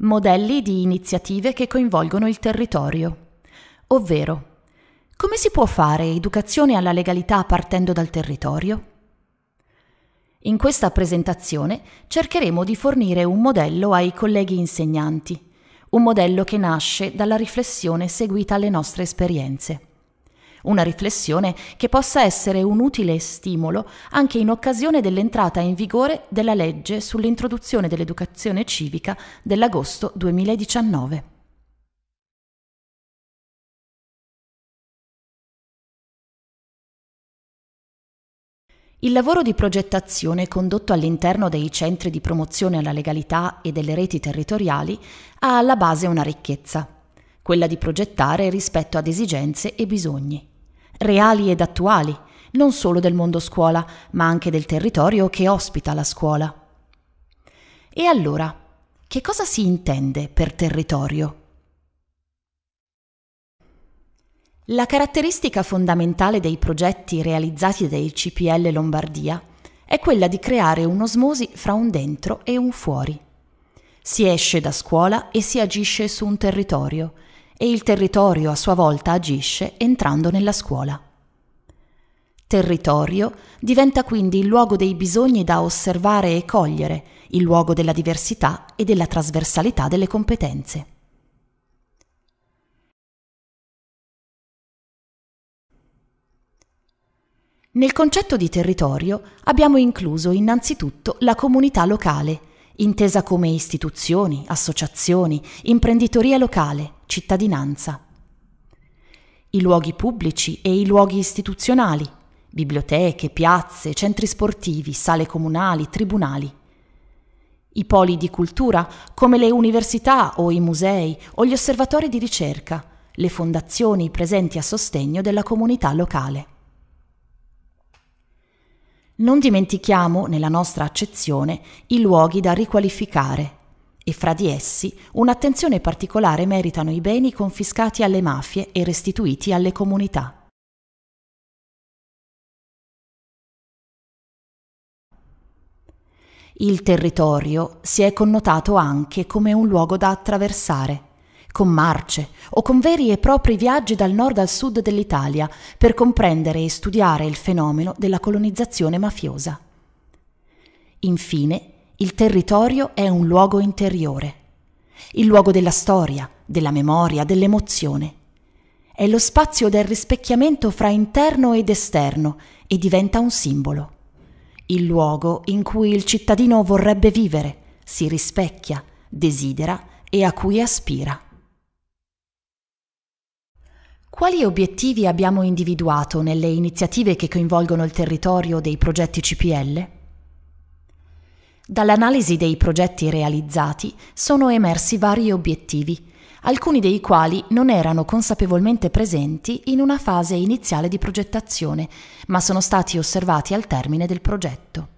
Modelli di iniziative che coinvolgono il territorio. Ovvero, come si può fare educazione alla legalità partendo dal territorio? In questa presentazione cercheremo di fornire un modello ai colleghi insegnanti, un modello che nasce dalla riflessione seguita alle nostre esperienze una riflessione che possa essere un utile stimolo anche in occasione dell'entrata in vigore della legge sull'introduzione dell'educazione civica dell'agosto 2019. Il lavoro di progettazione condotto all'interno dei centri di promozione alla legalità e delle reti territoriali ha alla base una ricchezza, quella di progettare rispetto ad esigenze e bisogni reali ed attuali, non solo del mondo scuola, ma anche del territorio che ospita la scuola. E allora, che cosa si intende per territorio? La caratteristica fondamentale dei progetti realizzati dai CPL Lombardia è quella di creare un'osmosi fra un dentro e un fuori. Si esce da scuola e si agisce su un territorio, e il territorio a sua volta agisce entrando nella scuola. Territorio diventa quindi il luogo dei bisogni da osservare e cogliere, il luogo della diversità e della trasversalità delle competenze. Nel concetto di territorio abbiamo incluso innanzitutto la comunità locale, intesa come istituzioni, associazioni, imprenditoria locale, cittadinanza. I luoghi pubblici e i luoghi istituzionali, biblioteche, piazze, centri sportivi, sale comunali, tribunali. I poli di cultura, come le università o i musei o gli osservatori di ricerca, le fondazioni presenti a sostegno della comunità locale. Non dimentichiamo, nella nostra accezione, i luoghi da riqualificare e fra di essi un'attenzione particolare meritano i beni confiscati alle mafie e restituiti alle comunità. Il territorio si è connotato anche come un luogo da attraversare con marce o con veri e propri viaggi dal nord al sud dell'Italia per comprendere e studiare il fenomeno della colonizzazione mafiosa. Infine, il territorio è un luogo interiore, il luogo della storia, della memoria, dell'emozione. È lo spazio del rispecchiamento fra interno ed esterno e diventa un simbolo. Il luogo in cui il cittadino vorrebbe vivere, si rispecchia, desidera e a cui aspira. Quali obiettivi abbiamo individuato nelle iniziative che coinvolgono il territorio dei progetti CPL? Dall'analisi dei progetti realizzati sono emersi vari obiettivi, alcuni dei quali non erano consapevolmente presenti in una fase iniziale di progettazione, ma sono stati osservati al termine del progetto.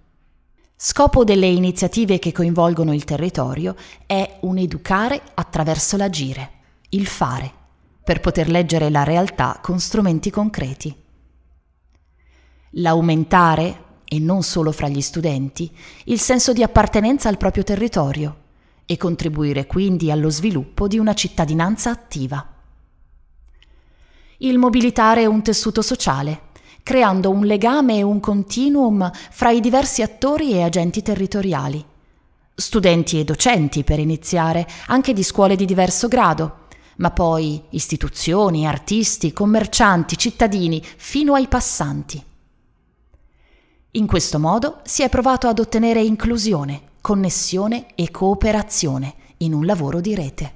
Scopo delle iniziative che coinvolgono il territorio è un educare attraverso l'agire, il fare per poter leggere la realtà con strumenti concreti. L'aumentare, e non solo fra gli studenti, il senso di appartenenza al proprio territorio e contribuire quindi allo sviluppo di una cittadinanza attiva. Il mobilitare un tessuto sociale, creando un legame e un continuum fra i diversi attori e agenti territoriali. Studenti e docenti, per iniziare, anche di scuole di diverso grado, ma poi istituzioni, artisti, commercianti, cittadini, fino ai passanti. In questo modo si è provato ad ottenere inclusione, connessione e cooperazione in un lavoro di rete.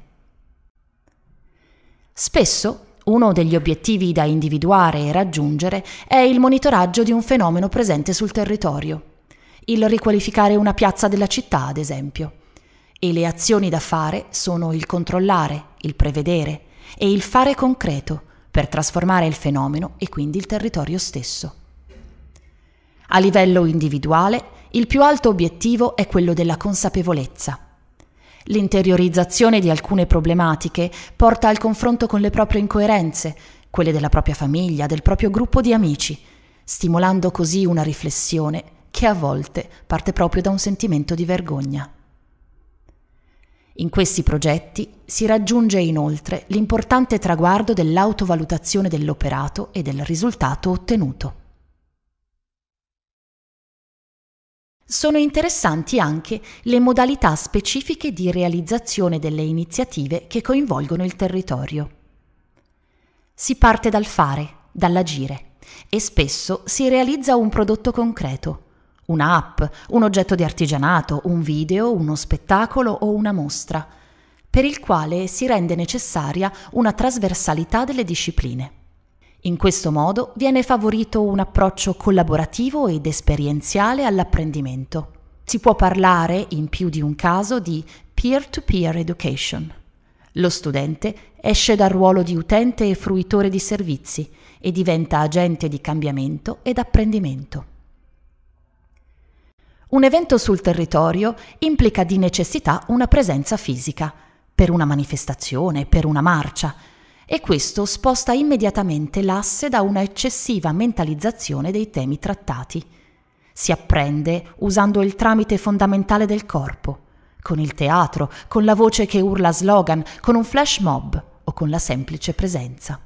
Spesso uno degli obiettivi da individuare e raggiungere è il monitoraggio di un fenomeno presente sul territorio, il riqualificare una piazza della città, ad esempio. E le azioni da fare sono il controllare, il prevedere e il fare concreto per trasformare il fenomeno e quindi il territorio stesso. A livello individuale, il più alto obiettivo è quello della consapevolezza. L'interiorizzazione di alcune problematiche porta al confronto con le proprie incoerenze, quelle della propria famiglia, del proprio gruppo di amici, stimolando così una riflessione che a volte parte proprio da un sentimento di vergogna. In questi progetti si raggiunge inoltre l'importante traguardo dell'autovalutazione dell'operato e del risultato ottenuto. Sono interessanti anche le modalità specifiche di realizzazione delle iniziative che coinvolgono il territorio. Si parte dal fare, dall'agire e spesso si realizza un prodotto concreto, un'app, un oggetto di artigianato, un video, uno spettacolo o una mostra, per il quale si rende necessaria una trasversalità delle discipline. In questo modo viene favorito un approccio collaborativo ed esperienziale all'apprendimento. Si può parlare, in più di un caso, di peer-to-peer education. Lo studente esce dal ruolo di utente e fruitore di servizi e diventa agente di cambiamento ed apprendimento. Un evento sul territorio implica di necessità una presenza fisica, per una manifestazione, per una marcia, e questo sposta immediatamente l'asse da una eccessiva mentalizzazione dei temi trattati. Si apprende usando il tramite fondamentale del corpo, con il teatro, con la voce che urla slogan, con un flash mob o con la semplice presenza.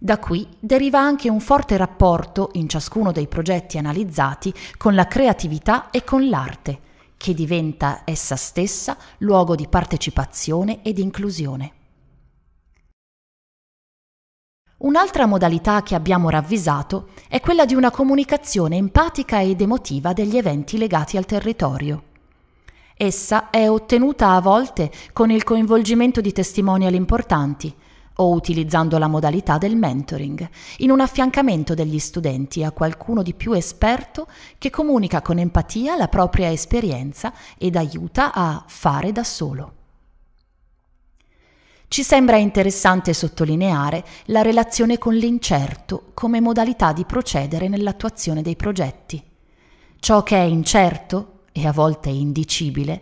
Da qui deriva anche un forte rapporto in ciascuno dei progetti analizzati con la creatività e con l'arte, che diventa essa stessa luogo di partecipazione ed inclusione. Un'altra modalità che abbiamo ravvisato è quella di una comunicazione empatica ed emotiva degli eventi legati al territorio. Essa è ottenuta a volte con il coinvolgimento di testimonial importanti, o utilizzando la modalità del mentoring, in un affiancamento degli studenti a qualcuno di più esperto che comunica con empatia la propria esperienza ed aiuta a fare da solo. Ci sembra interessante sottolineare la relazione con l'incerto come modalità di procedere nell'attuazione dei progetti. Ciò che è incerto, e a volte indicibile,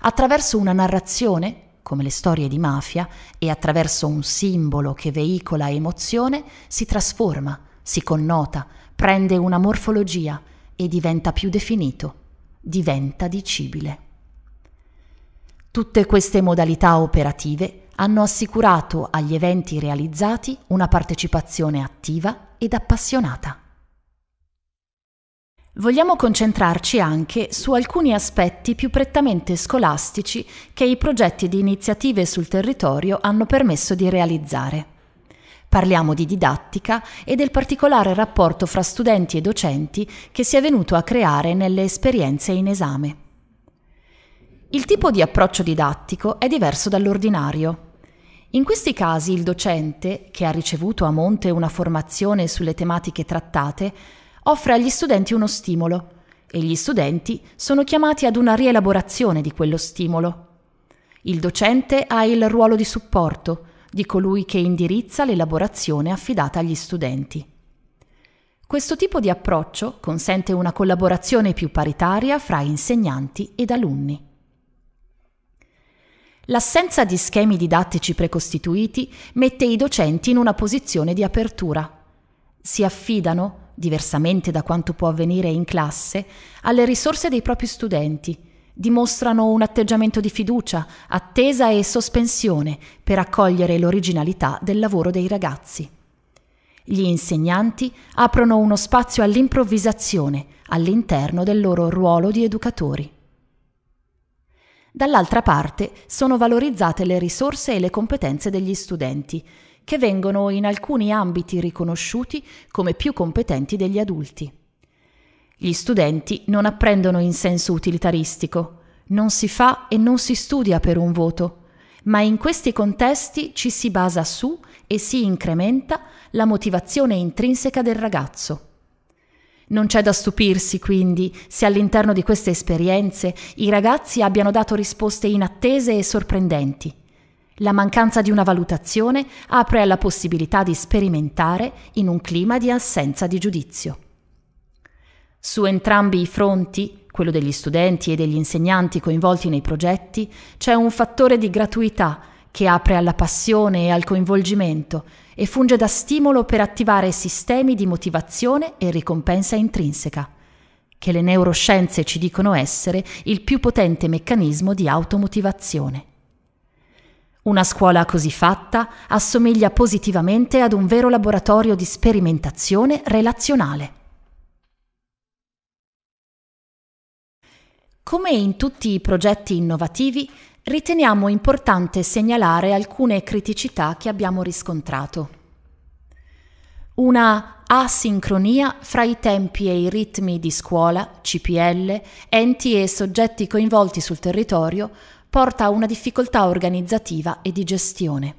attraverso una narrazione come le storie di mafia, e attraverso un simbolo che veicola emozione, si trasforma, si connota, prende una morfologia e diventa più definito, diventa dicibile. Tutte queste modalità operative hanno assicurato agli eventi realizzati una partecipazione attiva ed appassionata. Vogliamo concentrarci anche su alcuni aspetti più prettamente scolastici che i progetti di iniziative sul territorio hanno permesso di realizzare. Parliamo di didattica e del particolare rapporto fra studenti e docenti che si è venuto a creare nelle esperienze in esame. Il tipo di approccio didattico è diverso dall'ordinario, in questi casi il docente, che ha ricevuto a monte una formazione sulle tematiche trattate, offre agli studenti uno stimolo e gli studenti sono chiamati ad una rielaborazione di quello stimolo. Il docente ha il ruolo di supporto, di colui che indirizza l'elaborazione affidata agli studenti. Questo tipo di approccio consente una collaborazione più paritaria fra insegnanti ed alunni. L'assenza di schemi didattici precostituiti mette i docenti in una posizione di apertura. Si affidano diversamente da quanto può avvenire in classe, alle risorse dei propri studenti. Dimostrano un atteggiamento di fiducia, attesa e sospensione per accogliere l'originalità del lavoro dei ragazzi. Gli insegnanti aprono uno spazio all'improvvisazione all'interno del loro ruolo di educatori. Dall'altra parte sono valorizzate le risorse e le competenze degli studenti, che vengono in alcuni ambiti riconosciuti come più competenti degli adulti. Gli studenti non apprendono in senso utilitaristico, non si fa e non si studia per un voto, ma in questi contesti ci si basa su e si incrementa la motivazione intrinseca del ragazzo. Non c'è da stupirsi quindi se all'interno di queste esperienze i ragazzi abbiano dato risposte inattese e sorprendenti. La mancanza di una valutazione apre alla possibilità di sperimentare in un clima di assenza di giudizio. Su entrambi i fronti, quello degli studenti e degli insegnanti coinvolti nei progetti, c'è un fattore di gratuità che apre alla passione e al coinvolgimento e funge da stimolo per attivare sistemi di motivazione e ricompensa intrinseca, che le neuroscienze ci dicono essere il più potente meccanismo di automotivazione. Una scuola così fatta assomiglia positivamente ad un vero laboratorio di sperimentazione relazionale. Come in tutti i progetti innovativi, riteniamo importante segnalare alcune criticità che abbiamo riscontrato. Una asincronia fra i tempi e i ritmi di scuola, CPL, enti e soggetti coinvolti sul territorio porta a una difficoltà organizzativa e di gestione.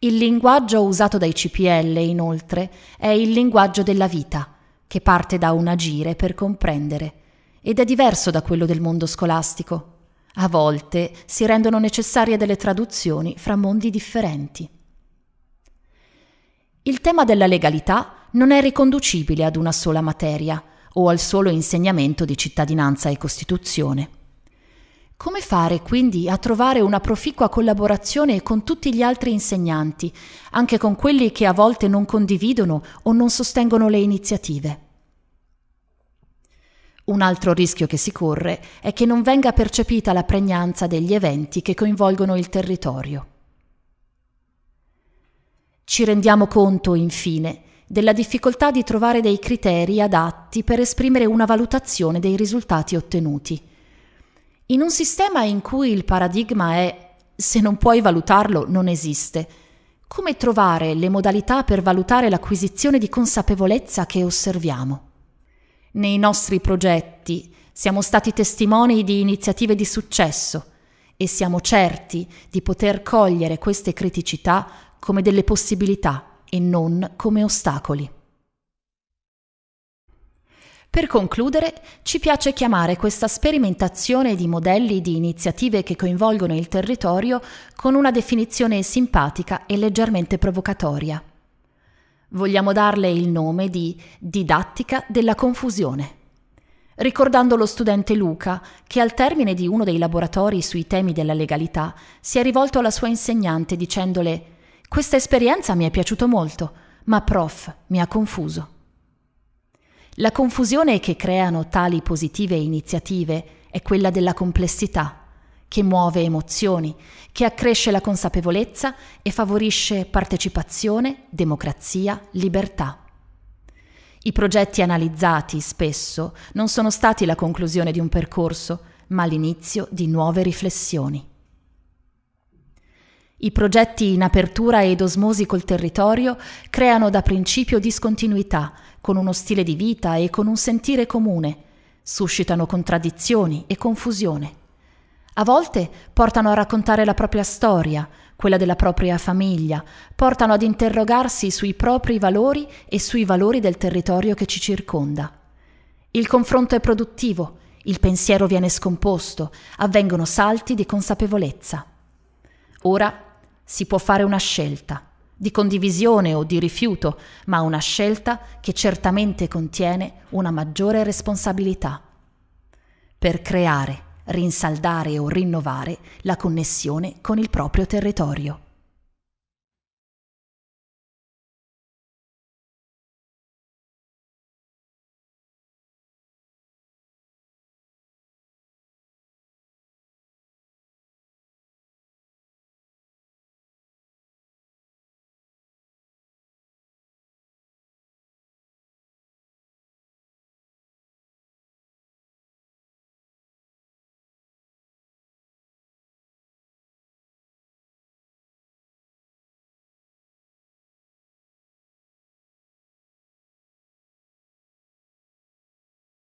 Il linguaggio usato dai CPL, inoltre, è il linguaggio della vita, che parte da un agire per comprendere, ed è diverso da quello del mondo scolastico. A volte si rendono necessarie delle traduzioni fra mondi differenti. Il tema della legalità non è riconducibile ad una sola materia o al solo insegnamento di cittadinanza e Costituzione. Come fare quindi a trovare una proficua collaborazione con tutti gli altri insegnanti, anche con quelli che a volte non condividono o non sostengono le iniziative? Un altro rischio che si corre è che non venga percepita la pregnanza degli eventi che coinvolgono il territorio. Ci rendiamo conto, infine, della difficoltà di trovare dei criteri adatti per esprimere una valutazione dei risultati ottenuti in un sistema in cui il paradigma è se non puoi valutarlo non esiste, come trovare le modalità per valutare l'acquisizione di consapevolezza che osserviamo? Nei nostri progetti siamo stati testimoni di iniziative di successo e siamo certi di poter cogliere queste criticità come delle possibilità e non come ostacoli. Per concludere, ci piace chiamare questa sperimentazione di modelli di iniziative che coinvolgono il territorio con una definizione simpatica e leggermente provocatoria. Vogliamo darle il nome di didattica della confusione. Ricordando lo studente Luca, che al termine di uno dei laboratori sui temi della legalità si è rivolto alla sua insegnante dicendole Questa esperienza mi è piaciuto molto, ma prof mi ha confuso. La confusione che creano tali positive iniziative è quella della complessità, che muove emozioni, che accresce la consapevolezza e favorisce partecipazione, democrazia, libertà. I progetti analizzati spesso non sono stati la conclusione di un percorso, ma l'inizio di nuove riflessioni. I progetti in apertura ed osmosi col territorio creano da principio discontinuità, con uno stile di vita e con un sentire comune, suscitano contraddizioni e confusione. A volte portano a raccontare la propria storia, quella della propria famiglia, portano ad interrogarsi sui propri valori e sui valori del territorio che ci circonda. Il confronto è produttivo, il pensiero viene scomposto, avvengono salti di consapevolezza. Ora si può fare una scelta, di condivisione o di rifiuto, ma una scelta che certamente contiene una maggiore responsabilità. Per creare, rinsaldare o rinnovare la connessione con il proprio territorio.